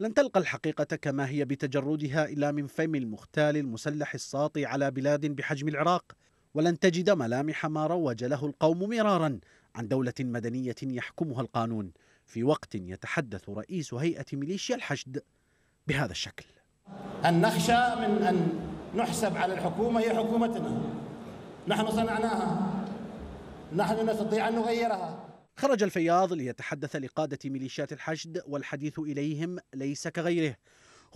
لن تلقى الحقيقة كما هي بتجردها إلا من فم المختال المسلح الساطي على بلاد بحجم العراق ولن تجد ملامح ما روج له القوم مرارا عن دولة مدنية يحكمها القانون في وقت يتحدث رئيس هيئة ميليشيا الحشد بهذا الشكل أن نخشى من أن نحسب على الحكومة هي حكومتنا نحن صنعناها نحن نستطيع أن نغيرها خرج الفياض ليتحدث لقادة ميليشيات الحشد والحديث إليهم ليس كغيره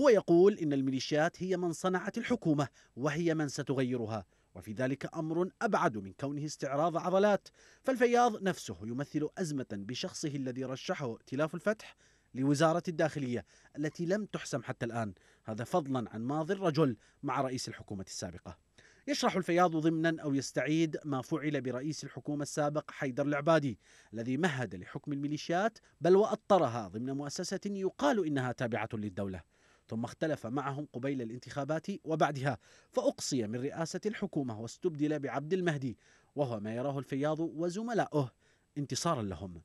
هو يقول إن الميليشيات هي من صنعت الحكومة وهي من ستغيرها وفي ذلك أمر أبعد من كونه استعراض عضلات فالفياض نفسه يمثل أزمة بشخصه الذي رشحه ائتلاف الفتح لوزارة الداخلية التي لم تحسم حتى الآن هذا فضلا عن ماضي الرجل مع رئيس الحكومة السابقة يشرح الفياض ضمنا أو يستعيد ما فعل برئيس الحكومة السابق حيدر العبادي الذي مهد لحكم الميليشيات بل وأطرها ضمن مؤسسة يقال إنها تابعة للدولة ثم اختلف معهم قبيل الانتخابات وبعدها فأقصي من رئاسة الحكومة واستبدل بعبد المهدي وهو ما يراه الفياض وزملاؤه انتصارا لهم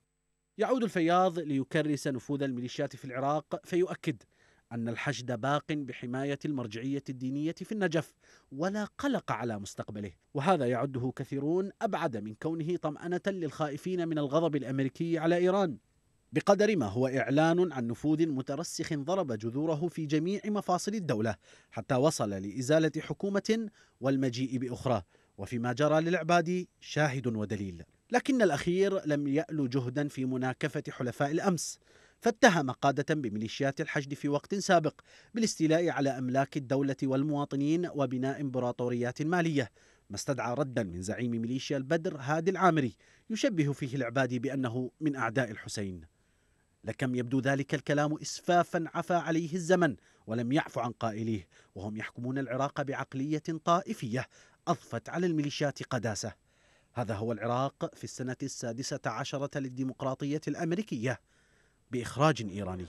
يعود الفياض ليكرس نفوذ الميليشيات في العراق فيؤكد أن الحشد باق بحماية المرجعية الدينية في النجف ولا قلق على مستقبله وهذا يعده كثيرون أبعد من كونه طمأنة للخائفين من الغضب الأمريكي على إيران بقدر ما هو إعلان عن نفوذ مترسخ ضرب جذوره في جميع مفاصل الدولة حتى وصل لإزالة حكومة والمجيء بأخرى وفيما جرى للعباد شاهد ودليل لكن الأخير لم يأل جهدا في مناكفة حلفاء الأمس فاتهم قادة بميليشيات الحشد في وقت سابق بالاستيلاء على أملاك الدولة والمواطنين وبناء إمبراطوريات مالية ما استدعى ردا من زعيم ميليشيا البدر هادي العامري يشبه فيه العبادي بأنه من أعداء الحسين لكم يبدو ذلك الكلام إسفافا عفى عليه الزمن ولم يعفو عن قائليه وهم يحكمون العراق بعقلية طائفية أضفت على الميليشيات قداسة هذا هو العراق في السنة السادسة عشرة للديمقراطية الأمريكية بإخراج إيراني